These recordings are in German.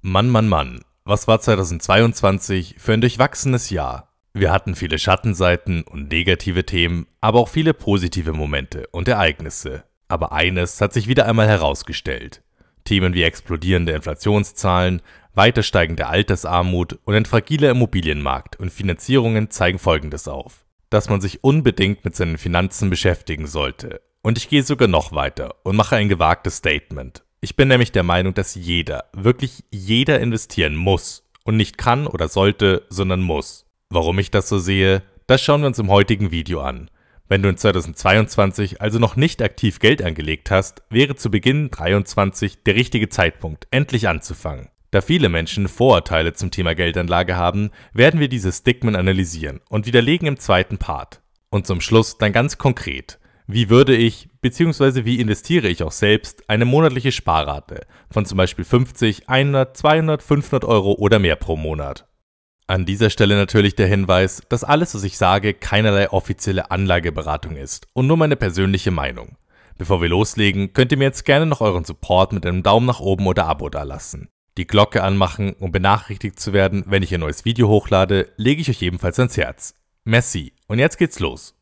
Mann, Mann, Mann, was war 2022 für ein durchwachsenes Jahr? Wir hatten viele Schattenseiten und negative Themen, aber auch viele positive Momente und Ereignisse. Aber eines hat sich wieder einmal herausgestellt. Themen wie explodierende Inflationszahlen, weiter steigende Altersarmut und ein fragiler Immobilienmarkt und Finanzierungen zeigen Folgendes auf, dass man sich unbedingt mit seinen Finanzen beschäftigen sollte und ich gehe sogar noch weiter und mache ein gewagtes Statement. Ich bin nämlich der Meinung, dass jeder, wirklich jeder investieren muss und nicht kann oder sollte, sondern muss. Warum ich das so sehe, das schauen wir uns im heutigen Video an. Wenn du in 2022 also noch nicht aktiv Geld angelegt hast, wäre zu Beginn 2023 der richtige Zeitpunkt, endlich anzufangen. Da viele Menschen Vorurteile zum Thema Geldanlage haben, werden wir diese Stigmen analysieren und widerlegen im zweiten Part. Und zum Schluss dann ganz konkret – wie würde ich, bzw. wie investiere ich auch selbst eine monatliche Sparrate von zum Beispiel 50, 100, 200, 500 Euro oder mehr pro Monat? An dieser Stelle natürlich der Hinweis, dass alles, was ich sage, keinerlei offizielle Anlageberatung ist und nur meine persönliche Meinung. Bevor wir loslegen, könnt ihr mir jetzt gerne noch euren Support mit einem Daumen nach oben oder Abo dalassen. Die Glocke anmachen, um benachrichtigt zu werden, wenn ich ein neues Video hochlade, lege ich euch ebenfalls ans Herz. Merci, und jetzt geht's los.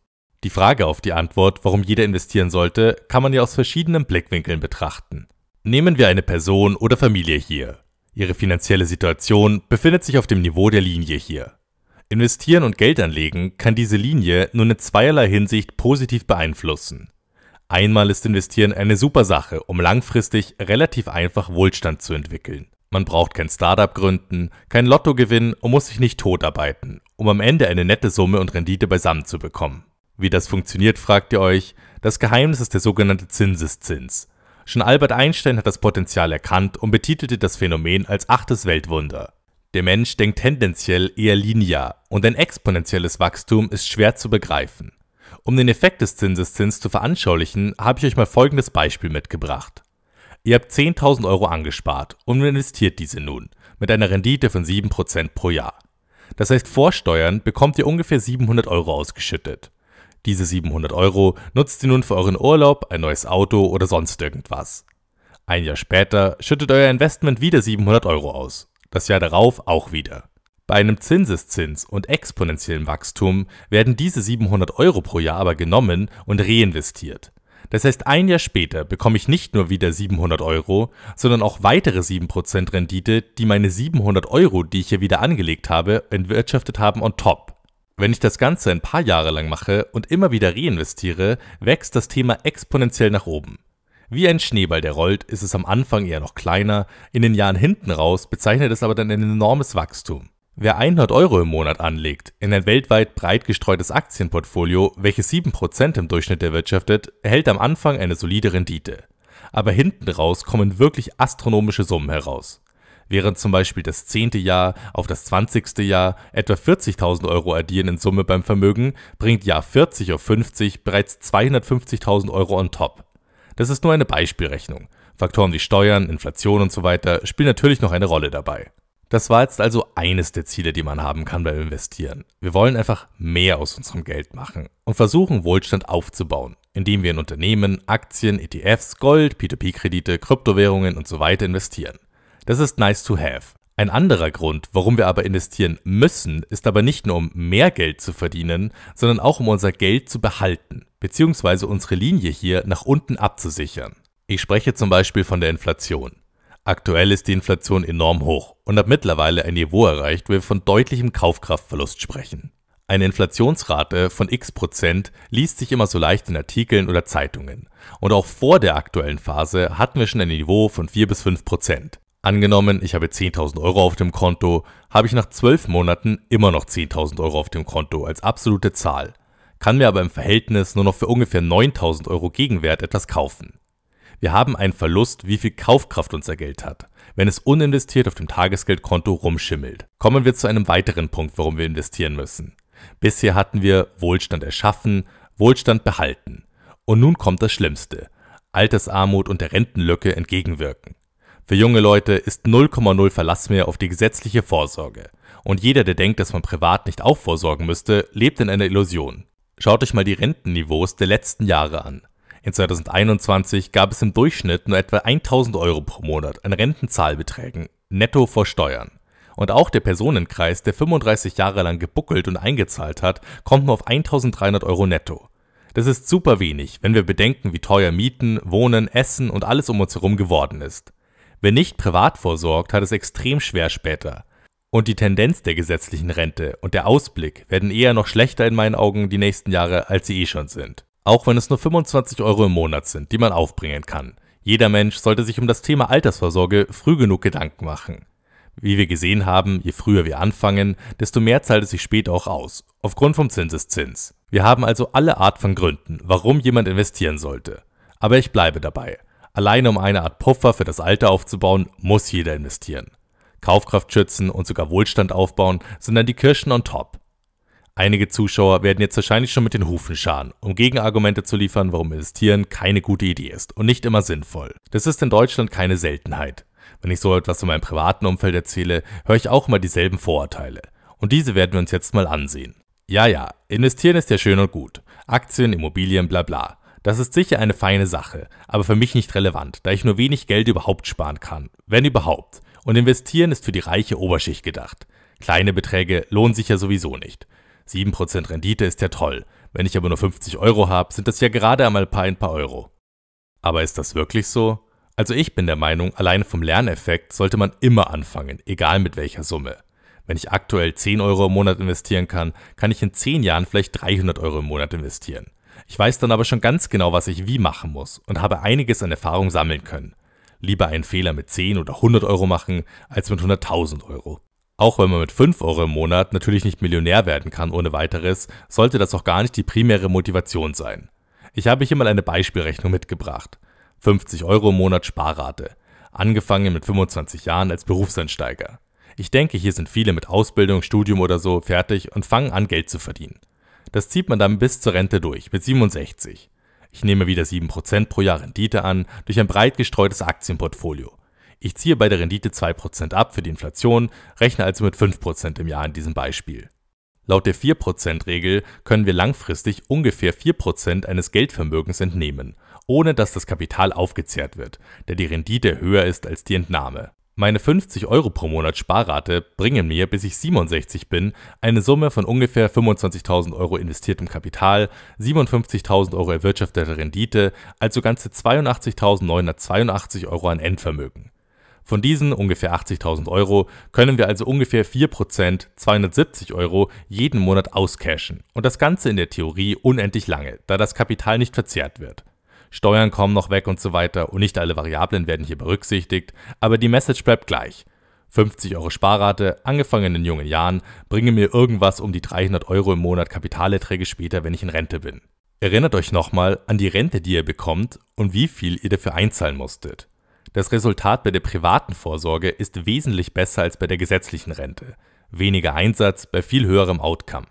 Die Frage auf die Antwort, warum jeder investieren sollte, kann man ja aus verschiedenen Blickwinkeln betrachten. Nehmen wir eine Person oder Familie hier. Ihre finanzielle Situation befindet sich auf dem Niveau der Linie hier. Investieren und Geld anlegen kann diese Linie nun in zweierlei Hinsicht positiv beeinflussen. Einmal ist Investieren eine super Sache, um langfristig relativ einfach Wohlstand zu entwickeln. Man braucht kein Startup gründen, kein Lotto gewinnen und muss sich nicht totarbeiten, um am Ende eine nette Summe und Rendite beisammen zu bekommen. Wie das funktioniert, fragt ihr euch. Das Geheimnis ist der sogenannte Zinseszins. Schon Albert Einstein hat das Potenzial erkannt und betitelte das Phänomen als achtes Weltwunder. Der Mensch denkt tendenziell eher linear und ein exponentielles Wachstum ist schwer zu begreifen. Um den Effekt des Zinseszins zu veranschaulichen, habe ich euch mal folgendes Beispiel mitgebracht. Ihr habt 10.000 Euro angespart und investiert diese nun mit einer Rendite von 7% pro Jahr. Das heißt, vor Steuern bekommt ihr ungefähr 700 Euro ausgeschüttet. Diese 700 Euro nutzt ihr nun für euren Urlaub, ein neues Auto oder sonst irgendwas. Ein Jahr später schüttet euer Investment wieder 700 Euro aus. Das Jahr darauf auch wieder. Bei einem Zinseszins und exponentiellem Wachstum werden diese 700 Euro pro Jahr aber genommen und reinvestiert. Das heißt, ein Jahr später bekomme ich nicht nur wieder 700 Euro, sondern auch weitere 7% Rendite, die meine 700 Euro, die ich hier wieder angelegt habe, entwirtschaftet haben on top. Wenn ich das Ganze ein paar Jahre lang mache und immer wieder reinvestiere, wächst das Thema exponentiell nach oben. Wie ein Schneeball, der rollt, ist es am Anfang eher noch kleiner, in den Jahren hinten raus bezeichnet es aber dann ein enormes Wachstum. Wer 100 Euro im Monat anlegt, in ein weltweit breit gestreutes Aktienportfolio, welches 7% im Durchschnitt erwirtschaftet, erhält am Anfang eine solide Rendite. Aber hinten raus kommen wirklich astronomische Summen heraus während zum Beispiel das zehnte Jahr auf das zwanzigste Jahr etwa 40.000 Euro addieren in Summe beim Vermögen, bringt Jahr 40 auf 50 bereits 250.000 Euro on top. Das ist nur eine Beispielrechnung. Faktoren wie Steuern, Inflation und so weiter spielen natürlich noch eine Rolle dabei. Das war jetzt also eines der Ziele, die man haben kann beim Investieren. Wir wollen einfach mehr aus unserem Geld machen und versuchen, Wohlstand aufzubauen, indem wir in Unternehmen, Aktien, ETFs, Gold, P2P-Kredite, Kryptowährungen und so weiter investieren. Das ist nice to have. Ein anderer Grund, warum wir aber investieren müssen, ist aber nicht nur um mehr Geld zu verdienen, sondern auch um unser Geld zu behalten, beziehungsweise unsere Linie hier nach unten abzusichern. Ich spreche zum Beispiel von der Inflation. Aktuell ist die Inflation enorm hoch und hat mittlerweile ein Niveau erreicht, wo wir von deutlichem Kaufkraftverlust sprechen. Eine Inflationsrate von x Prozent liest sich immer so leicht in Artikeln oder Zeitungen. Und auch vor der aktuellen Phase hatten wir schon ein Niveau von 4 bis 5 Prozent. Angenommen, ich habe 10.000 Euro auf dem Konto, habe ich nach 12 Monaten immer noch 10.000 Euro auf dem Konto als absolute Zahl, kann mir aber im Verhältnis nur noch für ungefähr 9.000 Euro Gegenwert etwas kaufen. Wir haben einen Verlust, wie viel Kaufkraft unser Geld hat, wenn es uninvestiert auf dem Tagesgeldkonto rumschimmelt. Kommen wir zu einem weiteren Punkt, warum wir investieren müssen. Bisher hatten wir Wohlstand erschaffen, Wohlstand behalten. Und nun kommt das Schlimmste. Altersarmut und der Rentenlücke entgegenwirken. Für junge Leute ist 0,0 Verlass mehr auf die gesetzliche Vorsorge. Und jeder, der denkt, dass man privat nicht auch vorsorgen müsste, lebt in einer Illusion. Schaut euch mal die Rentenniveaus der letzten Jahre an. In 2021 gab es im Durchschnitt nur etwa 1000 Euro pro Monat an Rentenzahlbeträgen, netto vor Steuern. Und auch der Personenkreis, der 35 Jahre lang gebuckelt und eingezahlt hat, kommt nur auf 1300 Euro netto. Das ist super wenig, wenn wir bedenken, wie teuer Mieten, Wohnen, Essen und alles um uns herum geworden ist. Wer nicht privat vorsorgt, hat es extrem schwer später. Und die Tendenz der gesetzlichen Rente und der Ausblick werden eher noch schlechter in meinen Augen die nächsten Jahre, als sie eh schon sind. Auch wenn es nur 25 Euro im Monat sind, die man aufbringen kann. Jeder Mensch sollte sich um das Thema Altersvorsorge früh genug Gedanken machen. Wie wir gesehen haben, je früher wir anfangen, desto mehr zahlt es sich später auch aus, aufgrund vom Zinseszins. Wir haben also alle Art von Gründen, warum jemand investieren sollte. Aber ich bleibe dabei. Alleine um eine Art Puffer für das Alter aufzubauen, muss jeder investieren. Kaufkraft schützen und sogar Wohlstand aufbauen sind dann die Kirschen on top. Einige Zuschauer werden jetzt wahrscheinlich schon mit den Hufen scharen, um Gegenargumente zu liefern, warum Investieren keine gute Idee ist und nicht immer sinnvoll. Das ist in Deutschland keine Seltenheit. Wenn ich so etwas in meinem privaten Umfeld erzähle, höre ich auch immer dieselben Vorurteile. Und diese werden wir uns jetzt mal ansehen. Ja, ja, investieren ist ja schön und gut. Aktien, Immobilien, bla bla. Das ist sicher eine feine Sache, aber für mich nicht relevant, da ich nur wenig Geld überhaupt sparen kann, wenn überhaupt. Und investieren ist für die reiche Oberschicht gedacht. Kleine Beträge lohnen sich ja sowieso nicht. 7% Rendite ist ja toll. Wenn ich aber nur 50 Euro habe, sind das ja gerade einmal ein paar, ein paar Euro. Aber ist das wirklich so? Also ich bin der Meinung, alleine vom Lerneffekt sollte man immer anfangen, egal mit welcher Summe. Wenn ich aktuell 10 Euro im Monat investieren kann, kann ich in 10 Jahren vielleicht 300 Euro im Monat investieren. Ich weiß dann aber schon ganz genau, was ich wie machen muss und habe einiges an Erfahrung sammeln können. Lieber einen Fehler mit 10 oder 100 Euro machen, als mit 100.000 Euro. Auch wenn man mit 5 Euro im Monat natürlich nicht Millionär werden kann ohne weiteres, sollte das auch gar nicht die primäre Motivation sein. Ich habe hier mal eine Beispielrechnung mitgebracht. 50 Euro im Monat Sparrate. Angefangen mit 25 Jahren als Berufseinsteiger. Ich denke, hier sind viele mit Ausbildung, Studium oder so fertig und fangen an, Geld zu verdienen. Das zieht man dann bis zur Rente durch, mit 67. Ich nehme wieder 7% pro Jahr Rendite an, durch ein breit gestreutes Aktienportfolio. Ich ziehe bei der Rendite 2% ab für die Inflation, rechne also mit 5% im Jahr in diesem Beispiel. Laut der 4%-Regel können wir langfristig ungefähr 4% eines Geldvermögens entnehmen, ohne dass das Kapital aufgezehrt wird, da die Rendite höher ist als die Entnahme. Meine 50 Euro pro Monat Sparrate bringen mir, bis ich 67 bin, eine Summe von ungefähr 25.000 Euro investiertem Kapital, 57.000 Euro erwirtschafteter Rendite, also ganze 82.982 Euro an Endvermögen. Von diesen ungefähr 80.000 Euro können wir also ungefähr 4%, 270 Euro, jeden Monat auscashen. Und das Ganze in der Theorie unendlich lange, da das Kapital nicht verzehrt wird. Steuern kommen noch weg und so weiter und nicht alle Variablen werden hier berücksichtigt, aber die Message bleibt gleich. 50 Euro Sparrate, angefangen in jungen Jahren, bringen mir irgendwas um die 300 Euro im Monat Kapitalerträge später, wenn ich in Rente bin. Erinnert euch nochmal an die Rente, die ihr bekommt und wie viel ihr dafür einzahlen musstet. Das Resultat bei der privaten Vorsorge ist wesentlich besser als bei der gesetzlichen Rente. Weniger Einsatz bei viel höherem Outcome.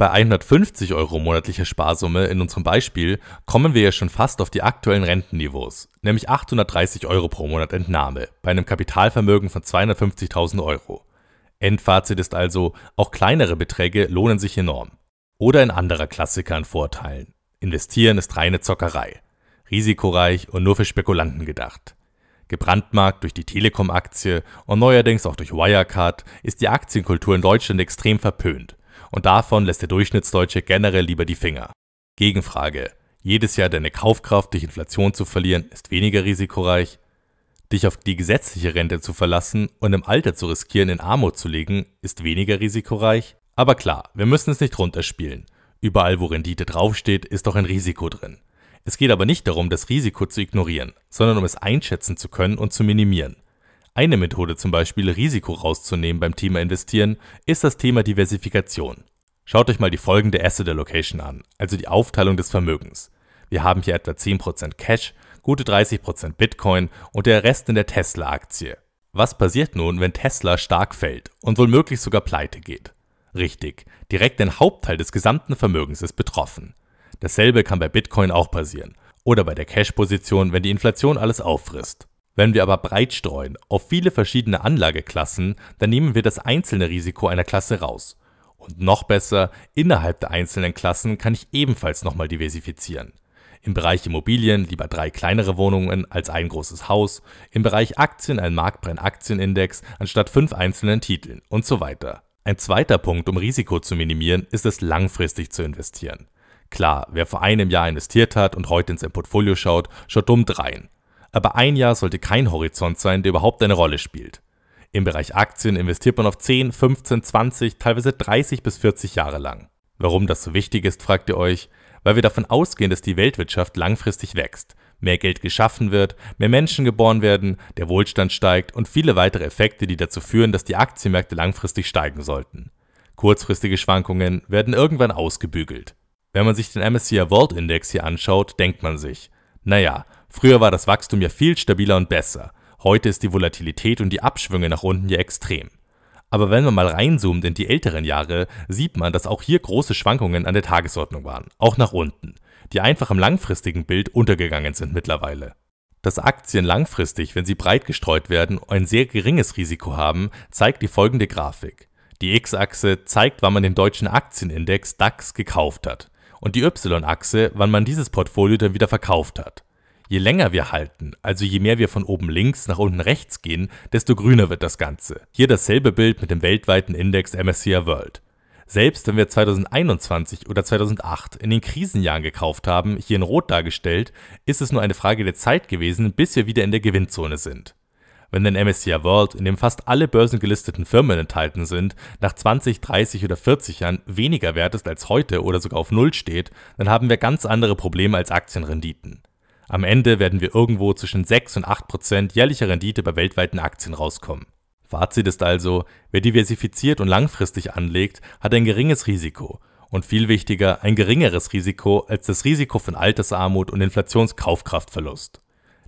Bei 150 Euro monatlicher Sparsumme in unserem Beispiel kommen wir ja schon fast auf die aktuellen Rentenniveaus, nämlich 830 Euro pro Monat Entnahme bei einem Kapitalvermögen von 250.000 Euro. Endfazit ist also, auch kleinere Beträge lohnen sich enorm. Oder ein anderer Klassiker an Vorteilen. Investieren ist reine Zockerei. Risikoreich und nur für Spekulanten gedacht. Gebrandmarkt durch die Telekom-Aktie und neuerdings auch durch Wirecard ist die Aktienkultur in Deutschland extrem verpönt und davon lässt der Durchschnittsdeutsche generell lieber die Finger. Gegenfrage. Jedes Jahr deine Kaufkraft durch Inflation zu verlieren, ist weniger risikoreich. Dich auf die gesetzliche Rente zu verlassen und im Alter zu riskieren, in Armut zu legen, ist weniger risikoreich. Aber klar, wir müssen es nicht runterspielen. Überall, wo Rendite draufsteht, ist doch ein Risiko drin. Es geht aber nicht darum, das Risiko zu ignorieren, sondern um es einschätzen zu können und zu minimieren. Eine Methode zum Beispiel, Risiko rauszunehmen beim Thema Investieren, ist das Thema Diversifikation. Schaut euch mal die folgende Asset Allocation an, also die Aufteilung des Vermögens. Wir haben hier etwa 10% Cash, gute 30% Bitcoin und der Rest in der Tesla-Aktie. Was passiert nun, wenn Tesla stark fällt und womöglich sogar pleite geht? Richtig, direkt ein Hauptteil des gesamten Vermögens ist betroffen. Dasselbe kann bei Bitcoin auch passieren oder bei der Cash-Position, wenn die Inflation alles auffrisst. Wenn wir aber breit streuen auf viele verschiedene Anlageklassen, dann nehmen wir das einzelne Risiko einer Klasse raus. Und noch besser, innerhalb der einzelnen Klassen kann ich ebenfalls nochmal diversifizieren. Im Bereich Immobilien lieber drei kleinere Wohnungen als ein großes Haus, im Bereich Aktien ein Marktbrenn-Aktienindex anstatt fünf einzelnen Titeln und so weiter. Ein zweiter Punkt, um Risiko zu minimieren, ist es langfristig zu investieren. Klar, wer vor einem Jahr investiert hat und heute in sein Portfolio schaut, schaut dumm drein aber ein Jahr sollte kein Horizont sein, der überhaupt eine Rolle spielt. Im Bereich Aktien investiert man auf 10, 15, 20, teilweise 30 bis 40 Jahre lang. Warum das so wichtig ist, fragt ihr euch, weil wir davon ausgehen, dass die Weltwirtschaft langfristig wächst, mehr Geld geschaffen wird, mehr Menschen geboren werden, der Wohlstand steigt und viele weitere Effekte, die dazu führen, dass die Aktienmärkte langfristig steigen sollten. Kurzfristige Schwankungen werden irgendwann ausgebügelt. Wenn man sich den MSCI World Index hier anschaut, denkt man sich, naja, Früher war das Wachstum ja viel stabiler und besser. Heute ist die Volatilität und die Abschwünge nach unten ja extrem. Aber wenn man mal reinzoomt in die älteren Jahre, sieht man, dass auch hier große Schwankungen an der Tagesordnung waren, auch nach unten, die einfach im langfristigen Bild untergegangen sind mittlerweile. Dass Aktien langfristig, wenn sie breit gestreut werden, ein sehr geringes Risiko haben, zeigt die folgende Grafik. Die X-Achse zeigt, wann man den deutschen Aktienindex DAX gekauft hat und die Y-Achse, wann man dieses Portfolio dann wieder verkauft hat. Je länger wir halten, also je mehr wir von oben links nach unten rechts gehen, desto grüner wird das Ganze. Hier dasselbe Bild mit dem weltweiten Index MSCI World. Selbst wenn wir 2021 oder 2008 in den Krisenjahren gekauft haben, hier in Rot dargestellt, ist es nur eine Frage der Zeit gewesen, bis wir wieder in der Gewinnzone sind. Wenn ein MSCI World, in dem fast alle börsengelisteten Firmen enthalten sind, nach 20, 30 oder 40 Jahren weniger wert ist als heute oder sogar auf Null steht, dann haben wir ganz andere Probleme als Aktienrenditen. Am Ende werden wir irgendwo zwischen 6 und 8 Prozent jährlicher Rendite bei weltweiten Aktien rauskommen. Fazit ist also, wer diversifiziert und langfristig anlegt, hat ein geringes Risiko und viel wichtiger ein geringeres Risiko als das Risiko von Altersarmut und Inflationskaufkraftverlust.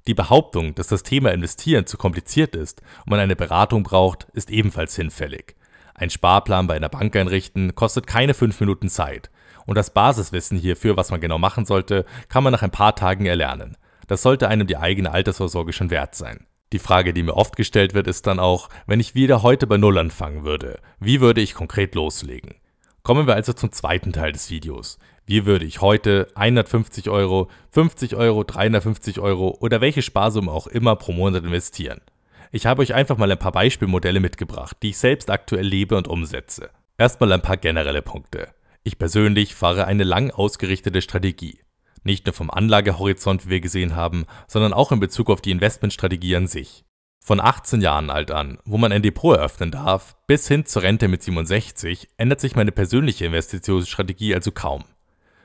Die Behauptung, dass das Thema Investieren zu kompliziert ist und man eine Beratung braucht, ist ebenfalls hinfällig. Ein Sparplan bei einer Bank einrichten kostet keine 5 Minuten Zeit und das Basiswissen hierfür, was man genau machen sollte, kann man nach ein paar Tagen erlernen. Das sollte einem die eigene Altersvorsorge schon wert sein. Die Frage, die mir oft gestellt wird, ist dann auch, wenn ich wieder heute bei Null anfangen würde, wie würde ich konkret loslegen? Kommen wir also zum zweiten Teil des Videos. Wie würde ich heute 150 Euro, 50 Euro, 350 Euro oder welche Sparsumme auch immer pro Monat investieren? Ich habe euch einfach mal ein paar Beispielmodelle mitgebracht, die ich selbst aktuell lebe und umsetze. Erstmal ein paar generelle Punkte. Ich persönlich fahre eine lang ausgerichtete Strategie. Nicht nur vom Anlagehorizont, wie wir gesehen haben, sondern auch in Bezug auf die Investmentstrategie an sich. Von 18 Jahren alt an, wo man ein Depot eröffnen darf, bis hin zur Rente mit 67, ändert sich meine persönliche Investitionsstrategie also kaum.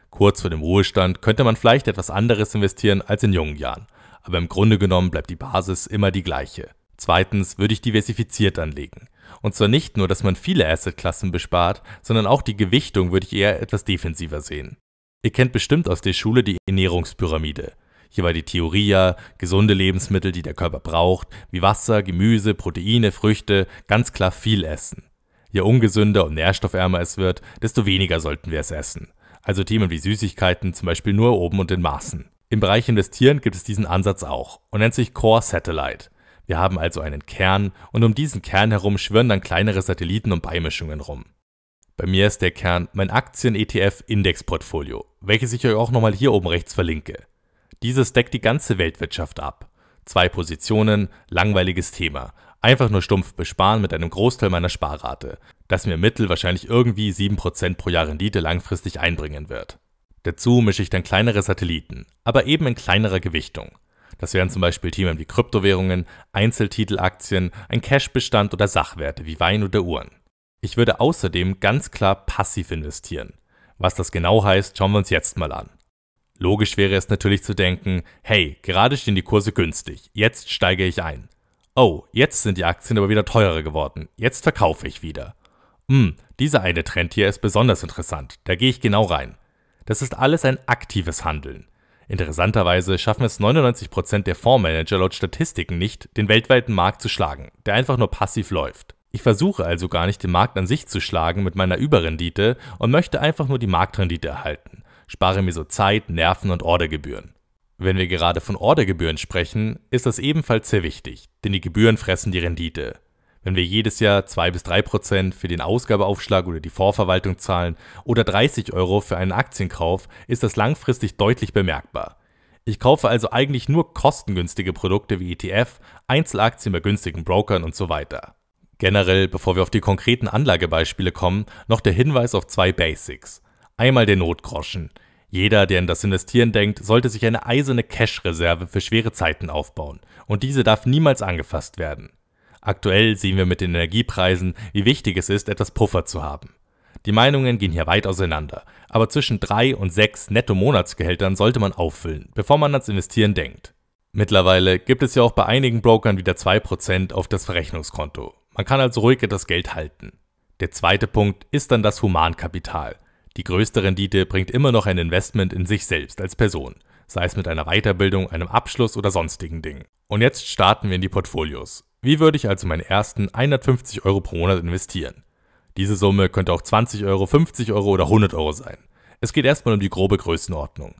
Kurz vor dem Ruhestand könnte man vielleicht etwas anderes investieren als in jungen Jahren, aber im Grunde genommen bleibt die Basis immer die gleiche. Zweitens würde ich diversifiziert anlegen. Und zwar nicht nur, dass man viele Assetklassen bespart, sondern auch die Gewichtung würde ich eher etwas defensiver sehen. Ihr kennt bestimmt aus der Schule die Ernährungspyramide. Hier war die Theorie ja, gesunde Lebensmittel, die der Körper braucht, wie Wasser, Gemüse, Proteine, Früchte, ganz klar viel essen. Je ungesünder und nährstoffärmer es wird, desto weniger sollten wir es essen. Also Themen wie Süßigkeiten, zum Beispiel nur oben und in Maßen. Im Bereich Investieren gibt es diesen Ansatz auch und nennt sich Core Satellite. Wir haben also einen Kern und um diesen Kern herum schwirren dann kleinere Satelliten und Beimischungen rum. Bei mir ist der Kern mein Aktien-ETF-Indexportfolio, welches ich euch auch nochmal hier oben rechts verlinke. Dieses deckt die ganze Weltwirtschaft ab. Zwei Positionen, langweiliges Thema. Einfach nur stumpf besparen mit einem Großteil meiner Sparrate, das mir im Mittel wahrscheinlich irgendwie 7% pro Jahr Rendite langfristig einbringen wird. Dazu mische ich dann kleinere Satelliten, aber eben in kleinerer Gewichtung. Das wären zum Beispiel Themen wie Kryptowährungen, Einzeltitelaktien, ein Cashbestand oder Sachwerte wie Wein oder Uhren. Ich würde außerdem ganz klar passiv investieren. Was das genau heißt, schauen wir uns jetzt mal an. Logisch wäre es natürlich zu denken, hey, gerade stehen die Kurse günstig, jetzt steige ich ein. Oh, jetzt sind die Aktien aber wieder teurer geworden, jetzt verkaufe ich wieder. Hm, dieser eine Trend hier ist besonders interessant, da gehe ich genau rein. Das ist alles ein aktives Handeln. Interessanterweise schaffen es 99% der Fondsmanager laut Statistiken nicht, den weltweiten Markt zu schlagen, der einfach nur passiv läuft. Ich versuche also gar nicht den Markt an sich zu schlagen mit meiner Überrendite und möchte einfach nur die Marktrendite erhalten, spare mir so Zeit, Nerven und Ordergebühren. Wenn wir gerade von Ordergebühren sprechen, ist das ebenfalls sehr wichtig, denn die Gebühren fressen die Rendite. Wenn wir jedes Jahr 2 bis 3 Prozent für den Ausgabeaufschlag oder die Vorverwaltung zahlen oder 30 Euro für einen Aktienkauf, ist das langfristig deutlich bemerkbar. Ich kaufe also eigentlich nur kostengünstige Produkte wie ETF, Einzelaktien bei günstigen Brokern und so weiter. Generell, bevor wir auf die konkreten Anlagebeispiele kommen, noch der Hinweis auf zwei Basics. Einmal der Notgroschen. Jeder, der an das Investieren denkt, sollte sich eine eiserne Cash-Reserve für schwere Zeiten aufbauen. Und diese darf niemals angefasst werden. Aktuell sehen wir mit den Energiepreisen, wie wichtig es ist, etwas Puffer zu haben. Die Meinungen gehen hier weit auseinander, aber zwischen drei und sechs Netto-Monatsgehältern sollte man auffüllen, bevor man ans Investieren denkt. Mittlerweile gibt es ja auch bei einigen Brokern wieder 2% auf das Verrechnungskonto. Man kann also ruhig etwas Geld halten. Der zweite Punkt ist dann das Humankapital. Die größte Rendite bringt immer noch ein Investment in sich selbst als Person, sei es mit einer Weiterbildung, einem Abschluss oder sonstigen Dingen. Und jetzt starten wir in die Portfolios. Wie würde ich also meine ersten 150 Euro pro Monat investieren? Diese Summe könnte auch 20 Euro, 50 Euro oder 100 Euro sein. Es geht erstmal um die grobe Größenordnung.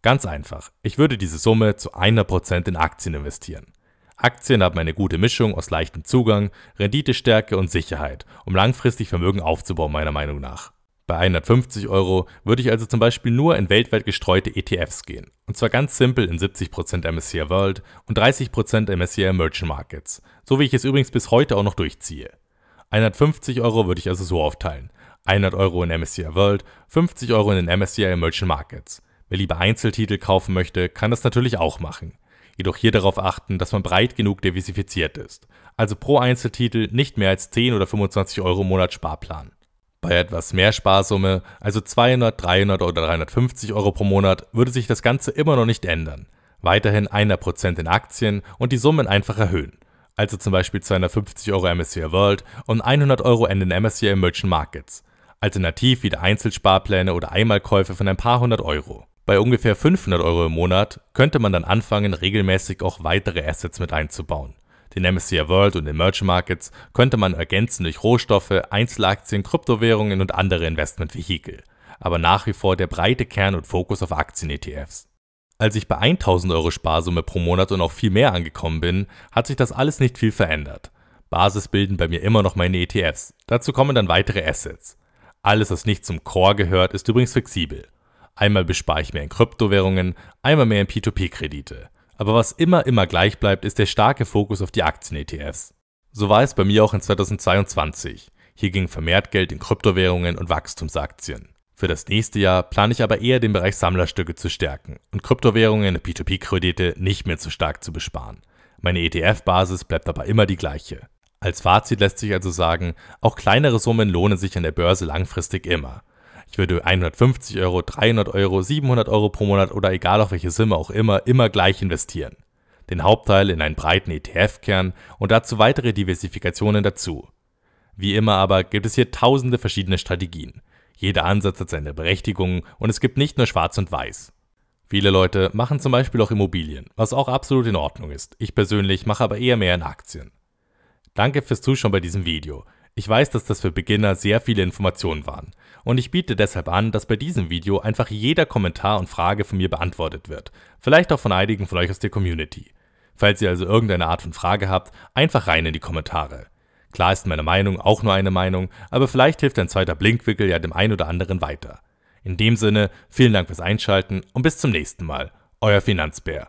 Ganz einfach, ich würde diese Summe zu 100% in Aktien investieren. Aktien haben eine gute Mischung aus leichtem Zugang, Renditestärke und Sicherheit, um langfristig Vermögen aufzubauen, meiner Meinung nach. Bei 150 Euro würde ich also zum Beispiel nur in weltweit gestreute ETFs gehen. Und zwar ganz simpel in 70% MSCI World und 30% MSCI Merchant Markets. So wie ich es übrigens bis heute auch noch durchziehe. 150 Euro würde ich also so aufteilen. 100 Euro in MSCI World, 50 Euro in den MSCI Merchant Markets. Wer lieber Einzeltitel kaufen möchte, kann das natürlich auch machen. Jedoch hier darauf achten, dass man breit genug diversifiziert ist. Also pro Einzeltitel nicht mehr als 10 oder 25 Euro im Monat Sparplan. Bei etwas mehr Sparsumme, also 200, 300 oder 350 Euro pro Monat, würde sich das Ganze immer noch nicht ändern. Weiterhin 1% in Aktien und die Summen einfach erhöhen. Also zum Beispiel 250 Euro MSCI World und 100 Euro in den MSCI Emerging Markets. Alternativ wieder Einzelsparpläne oder Einmalkäufe von ein paar hundert Euro. Bei ungefähr 500 Euro im Monat könnte man dann anfangen, regelmäßig auch weitere Assets mit einzubauen. Den MSCI World und den Emerging Markets könnte man ergänzen durch Rohstoffe, Einzelaktien, Kryptowährungen und andere Investmentvehikel. Aber nach wie vor der breite Kern und Fokus auf Aktien-ETFs. Als ich bei 1000 Euro Sparsumme pro Monat und auch viel mehr angekommen bin, hat sich das alles nicht viel verändert. Basis bilden bei mir immer noch meine ETFs. Dazu kommen dann weitere Assets. Alles, was nicht zum Core gehört, ist übrigens flexibel. Einmal bespare ich mehr in Kryptowährungen, einmal mehr in P2P-Kredite. Aber was immer, immer gleich bleibt, ist der starke Fokus auf die Aktien-ETFs. So war es bei mir auch in 2022. Hier ging vermehrt Geld in Kryptowährungen und Wachstumsaktien. Für das nächste Jahr plane ich aber eher den Bereich Sammlerstücke zu stärken und Kryptowährungen und P2P-Kredite nicht mehr zu stark zu besparen. Meine ETF-Basis bleibt aber immer die gleiche. Als Fazit lässt sich also sagen, auch kleinere Summen lohnen sich an der Börse langfristig immer ich würde 150 Euro, 300 Euro, 700 Euro pro Monat oder egal auf welche Summe auch immer, immer gleich investieren. Den Hauptteil in einen breiten ETF-Kern und dazu weitere Diversifikationen dazu. Wie immer aber gibt es hier tausende verschiedene Strategien. Jeder Ansatz hat seine Berechtigung und es gibt nicht nur schwarz und weiß. Viele Leute machen zum Beispiel auch Immobilien, was auch absolut in Ordnung ist. Ich persönlich mache aber eher mehr in Aktien. Danke fürs Zuschauen bei diesem Video. Ich weiß, dass das für Beginner sehr viele Informationen waren und ich biete deshalb an, dass bei diesem Video einfach jeder Kommentar und Frage von mir beantwortet wird, vielleicht auch von einigen von euch aus der Community. Falls ihr also irgendeine Art von Frage habt, einfach rein in die Kommentare. Klar ist meine Meinung auch nur eine Meinung, aber vielleicht hilft ein zweiter Blinkwickel ja dem einen oder anderen weiter. In dem Sinne, vielen Dank fürs Einschalten und bis zum nächsten Mal. Euer Finanzbär.